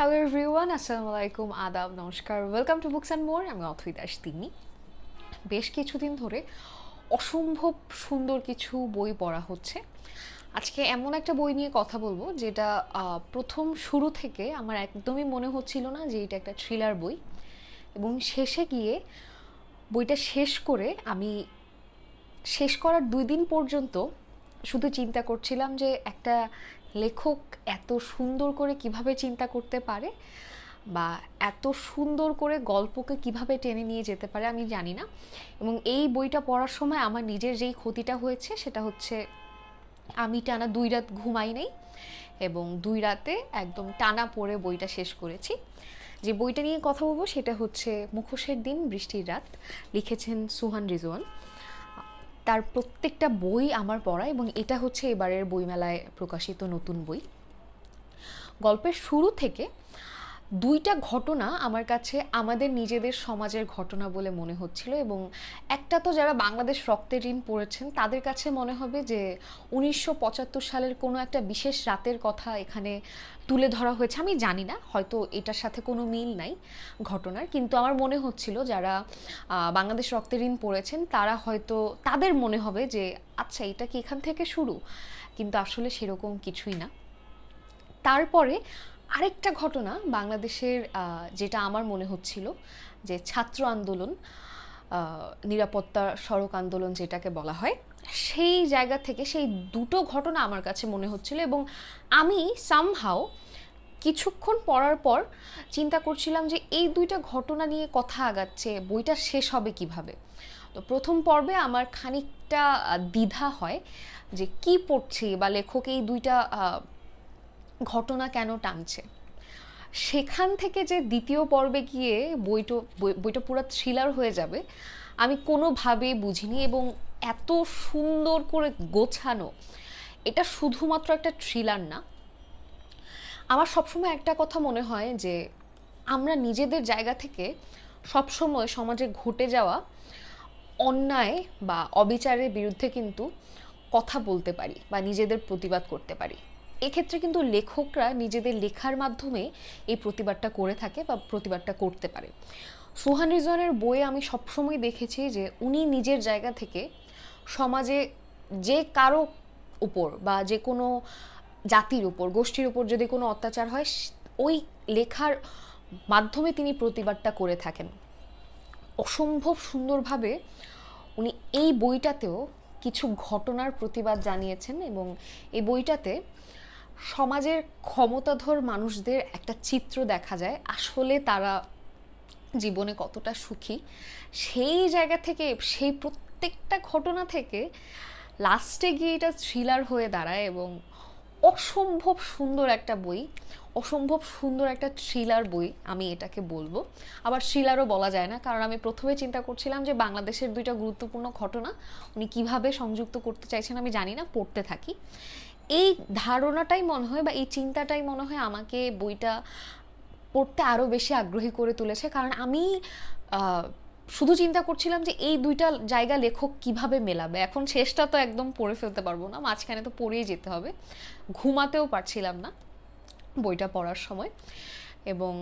hello everyone আসসালামু আলাইকুম আদাব নমস্কার welcome to books and more আমি অথৈ দাস তিনি বেশ কিছুদিন ধরে অসম্ভব সুন্দর কিছু বই পড়া হচ্ছে আজকে এমন একটা বই নিয়ে কথা বলবো যেটা প্রথম শুরু থেকে আমার একদমই মনে হচ্ছিল না যে এটা একটা থ্রিলার বই এবং শেষে গিয়ে বইটা শেষ করে আমি শেষ করার দুই দিন পর্যন্ত শুধু চিন্তা করছিলাম যে একটা লেখক এত সুন্দর করে কিভাবে চিন্তা করতে পারে বা এত সুন্দর করে গল্পকে কিভাবে টেনে নিয়ে যেতে পারে আমি জানি না এবং এই বইটা পড়ার সময় আমার নিজের যেই ক্ষতিটা হয়েছে সেটা হচ্ছে আমি টানা দুই রাত ঘুমাই নাই এবং দুই রাতে একদম টানা পড়ে বইটা শেষ করেছি যে বইটা নিয়ে কথা বলবো সেটা হচ্ছে মুখোশের দিন বৃষ্টির রাত লিখেছেন সুহান রিজওয়ান তার প্রত্যেকটা বই আমার পড়া এবং এটা হচ্ছে এবারের বইমেলায় প্রকাশিত নতুন বই গল্পের শুরু থেকে দুইটা ঘটনা আমার কাছে আমাদের নিজেদের সমাজের ঘটনা বলে মনে হচ্ছিল এবং একটা তো যারা বাংলাদেশ রক্তে ঋণ পড়েছেন তাদের কাছে মনে হবে যে উনিশশো সালের কোনো একটা বিশেষ রাতের কথা এখানে তুলে ধরা হয়েছে আমি জানি না হয়তো এটার সাথে কোনো মিল নাই ঘটনার কিন্তু আমার মনে হচ্ছিল যারা বাংলাদেশ রক্তে ঋণ পড়েছেন তারা হয়তো তাদের মনে হবে যে আচ্ছা এটা কি এখান থেকে শুরু কিন্তু আসলে সেরকম কিছুই না তারপরে আরেকটা ঘটনা বাংলাদেশের যেটা আমার মনে হচ্ছিল যে ছাত্র আন্দোলন নিরাপত্তা সড়ক আন্দোলন যেটাকে বলা হয় সেই জায়গা থেকে সেই দুটো ঘটনা আমার কাছে মনে হচ্ছিল এবং আমি সামহাও কিছুক্ষণ পড়ার পর চিন্তা করছিলাম যে এই দুইটা ঘটনা নিয়ে কথা আগাচ্ছে বইটা শেষ হবে কিভাবে তো প্রথম পর্বে আমার খানিকটা দ্বিধা হয় যে কি পড়ছি বা লেখক এই দুইটা ঘটনা কেন টানছে সেখান থেকে যে দ্বিতীয় পর্বে গিয়ে বইটা বইটা পুরো থ্রিলার হয়ে যাবে আমি কোনোভাবেই বুঝিনি এবং এত সুন্দর করে গোছানো এটা শুধুমাত্র একটা থ্রিলার না আমার সবসময় একটা কথা মনে হয় যে আমরা নিজেদের জায়গা থেকে সবসময় সমাজে ঘটে যাওয়া অন্যায় বা অবিচারের বিরুদ্ধে কিন্তু কথা বলতে পারি বা নিজেদের প্রতিবাদ করতে পারি এক্ষেত্রে কিন্তু লেখকরা নিজেদের লেখার মাধ্যমে এই প্রতিবাদটা করে থাকে বা প্রতিবাদটা করতে পারে সোহান রিজওয়ানের বইয়ে আমি সবসময় দেখেছি যে উনি নিজের জায়গা থেকে সমাজে যে কারো উপর বা যে কোনো জাতির উপর গোষ্ঠীর উপর যদি কোনো অত্যাচার হয় ওই লেখার মাধ্যমে তিনি প্রতিবাদটা করে থাকেন অসম্ভব সুন্দরভাবে উনি এই বইটাতেও কিছু ঘটনার প্রতিবাদ জানিয়েছেন এবং এই বইটাতে সমাজের ক্ষমতাধর মানুষদের একটা চিত্র দেখা যায় আসলে তারা জীবনে কতটা সুখী সেই জায়গা থেকে সেই প্রত্যেকটা ঘটনা থেকে লাস্টে গিয়ে এটা থ্রিলার হয়ে দাঁড়ায় এবং অসম্ভব সুন্দর একটা বই অসম্ভব সুন্দর একটা থ্রিলার বই আমি এটাকে বলবো আবার থ্রিলারও বলা যায় না কারণ আমি প্রথমে চিন্তা করছিলাম যে বাংলাদেশের দুইটা গুরুত্বপূর্ণ ঘটনা উনি কিভাবে সংযুক্ত করতে চাইছেন আমি জানি না পড়তে থাকি এই ধারণাটাই মনে হয় বা এই চিন্তাটাই মনে হয় আমাকে বইটা পড়তে আরও বেশি আগ্রহী করে তুলেছে কারণ আমি শুধু চিন্তা করছিলাম যে এই দুইটা জায়গা লেখক কিভাবে মেলাবে এখন শেষটা তো একদম পড়ে ফেলতে পারবো না মাঝখানে তো পড়েই যেতে হবে ঘুমাতেও পারছিলাম না বইটা পড়ার সময় এবং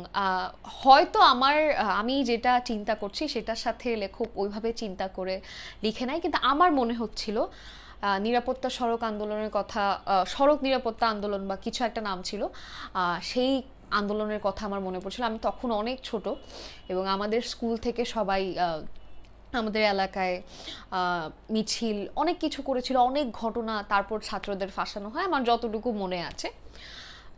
হয়তো আমার আমি যেটা চিন্তা করছি সেটার সাথে লেখক ওইভাবে চিন্তা করে লিখে নেয় কিন্তু আমার মনে হচ্ছিল নিরাপত্তা সড়ক আন্দোলনের কথা সড়ক নিরাপত্তা আন্দোলন বা কিছু একটা নাম ছিল সেই আন্দোলনের কথা আমার মনে পড়ছিল আমি তখন অনেক ছোট এবং আমাদের স্কুল থেকে সবাই আমাদের এলাকায় মিছিল অনেক কিছু করেছিল অনেক ঘটনা তারপর ছাত্রদের ফাঁসানো হয় আমার যতটুকু মনে আছে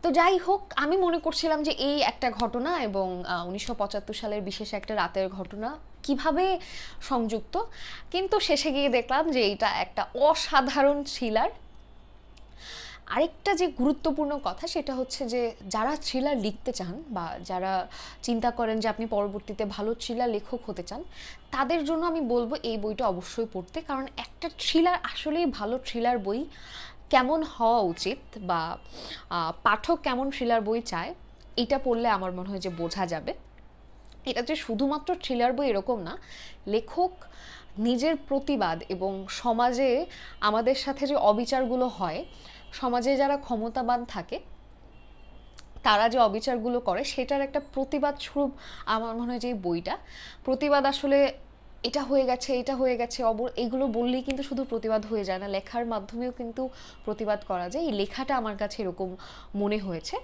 তো যাই হোক আমি মনে করছিলাম যে এই একটা ঘটনা এবং উনিশশো সালের বিশেষ একটা রাতের ঘটনা কিভাবে সংযুক্ত কিন্তু শেষে গিয়ে দেখলাম যে এটা একটা অসাধারণ থ্রিলার আরেকটা যে গুরুত্বপূর্ণ কথা সেটা হচ্ছে যে যারা থ্রিলার লিখতে চান বা যারা চিন্তা করেন যে আপনি পরবর্তীতে ভালো থ্রিলার লেখক হতে চান তাদের জন্য আমি বলবো এই বইটা অবশ্যই পড়তে কারণ একটা থ্রিলার আসলেই ভালো থ্রিলার বই কেমন হওয়া উচিত বা পাঠক কেমন থ্রিলার বই চায় এটা পড়লে আমার মনে হয় যে বোঝা যাবে এটা যে শুধুমাত্র থ্রিলার বই এরকম না লেখক নিজের প্রতিবাদ এবং সমাজে আমাদের সাথে যে অবিচারগুলো হয় সমাজে যারা ক্ষমতাবান থাকে তারা যে অবিচারগুলো করে সেটার একটা প্রতিবাদ স্বরূপ আমার মনে হয় যে বইটা প্রতিবাদ আসলে এটা হয়ে গেছে এটা হয়ে গেছে অব এগুলো বললেই কিন্তু শুধু প্রতিবাদ হয়ে যায় না লেখার মাধ্যমেও কিন্তু প্রতিবাদ করা যায় এই লেখাটা আমার কাছে এরকম মনে হয়েছে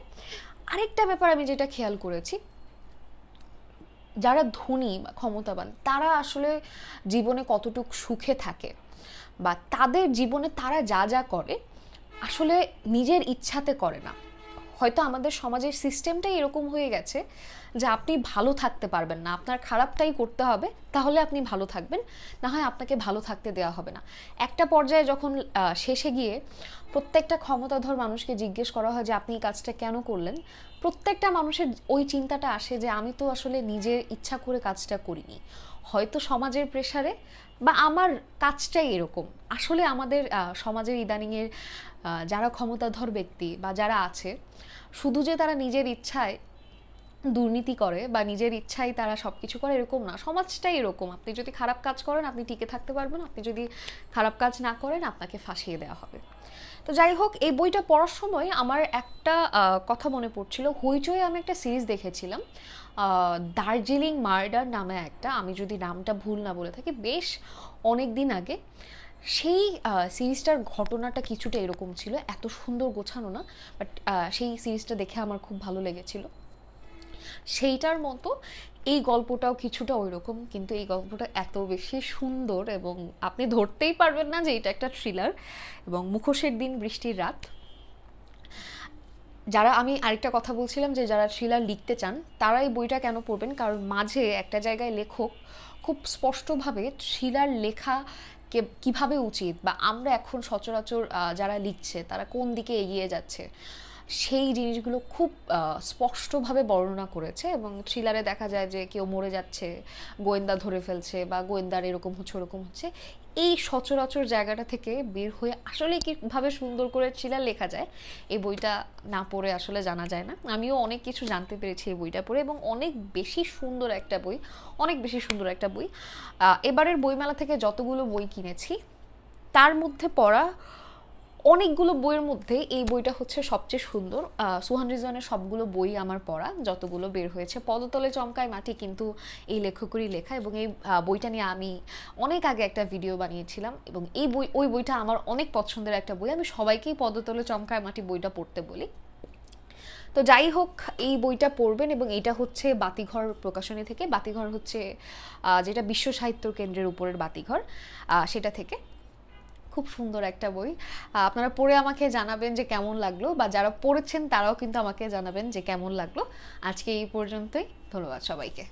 আরেকটা ব্যাপার আমি যেটা খেয়াল করেছি যারা ধনী বা ক্ষমতাবান তারা আসলে জীবনে কতটুক সুখে থাকে বা তাদের জীবনে তারা যা যা করে আসলে নিজের ইচ্ছাতে করে না হয়তো আমাদের সমাজের সিস্টেমটাই এরকম হয়ে গেছে যে আপনি ভালো থাকতে পারবেন না আপনার খারাপটাই করতে হবে তাহলে আপনি ভালো থাকবেন না হয় আপনাকে ভালো থাকতে দেওয়া হবে না একটা পর্যায়ে যখন শেষে গিয়ে প্রত্যেকটা ক্ষমতাধর মানুষকে জিজ্ঞেস করা হয় যে আপনি এই কাজটা কেন করলেন প্রত্যেকটা মানুষের ওই চিন্তাটা আসে যে আমি তো আসলে নিজের ইচ্ছা করে কাজটা করিনি হয়তো সমাজের প্রেশারে বা আমার কাজটাই এরকম আসলে আমাদের সমাজের ইদানিংয়ের যারা ক্ষমতাধর ব্যক্তি বা যারা আছে শুধু যে তারা নিজের ইচ্ছায় দুর্নীতি করে বা নিজের ইচ্ছাই তারা সব কিছু করে এরকম না সমাজটাই এরকম আপনি যদি খারাপ কাজ করেন আপনি টিকে থাকতে পারবেন আপনি যদি খারাপ কাজ না করেন আপনাকে ফাঁসিয়ে দেওয়া হবে তো যাই হোক এই বইটা পড়ার সময় আমার একটা কথা মনে পড়ছিল হইচয়ে আমি একটা সিরিজ দেখেছিলাম দার্জিলিং মার্ডার নামে একটা আমি যদি নামটা ভুল না বলে থাকি বেশ অনেক দিন আগে সেই সিরিজটার ঘটনাটা কিছুটা এরকম ছিল এত সুন্দর গোছানো না বাট সেই সিরিজটা দেখে আমার খুব ভালো লেগেছিলো সেইটার মতো এই গল্পটাও কিছুটা ওই রকম কিন্তু এই গল্পটা এত বেশি সুন্দর এবং আপনি ধরতেই পারবেন না যে এটা একটা থ্রিলার এবং মুখোশের দিন বৃষ্টির রাত যারা আমি আরেকটা কথা বলছিলাম যে যারা থ্রিলার লিখতে চান তারাই বইটা কেন পড়বেন কারণ মাঝে একটা জায়গায় লেখক খুব স্পষ্টভাবে থ্রিলার লেখা কে কীভাবে উচিত বা আমরা এখন সচরাচর যারা লিখছে তারা কোন দিকে এগিয়ে যাচ্ছে সেই জিনিসগুলো খুব স্পষ্টভাবে বর্ণনা করেছে এবং থ্রিলারে দেখা যায় যে কেউ মরে যাচ্ছে গোয়েন্দা ধরে ফেলছে বা গোয়েন্দার এরকম হচ্ছে ওরকম হচ্ছে এই সচরাচর জায়গাটা থেকে বের হয়ে আসলে কীভাবে সুন্দর করে থ্রিলার লেখা যায় এই বইটা না পড়ে আসলে জানা যায় না আমিও অনেক কিছু জানতে পেরেছি এই বইটা পড়ে এবং অনেক বেশি সুন্দর একটা বই অনেক বেশি সুন্দর একটা বই এবারের বইমেলা থেকে যতগুলো বই কিনেছি তার মধ্যে পড়া অনেকগুলো বইয়ের মধ্যে এই বইটা হচ্ছে সবচেয়ে সুন্দর সুহান রিজনের সবগুলো বই আমার পড়া যতগুলো বের হয়েছে পদতলে চমকায় মাটি কিন্তু এই লেখকেরই লেখা এবং এই বইটা নিয়ে আমি অনেক আগে একটা ভিডিও বানিয়েছিলাম এবং এই বই ওই বইটা আমার অনেক পছন্দের একটা বই আমি সবাইকেই পদতলে চমকায় মাটি বইটা পড়তে বলি তো যাই হোক এই বইটা পড়বেন এবং এটা হচ্ছে বাতিঘর প্রকাশনী থেকে বাতিঘর হচ্ছে যেটা বিশ্ব সাহিত্য কেন্দ্রের উপরের বাতিঘর সেটা থেকে খুব সুন্দর একটা বই আপনারা পড়ে আমাকে জানাবেন যে কেমন লাগলো বা যারা পড়েছেন তারাও কিন্তু আমাকে জানাবেন যে কেমন লাগলো আজকে এই পর্যন্তই ধন্যবাদ সবাইকে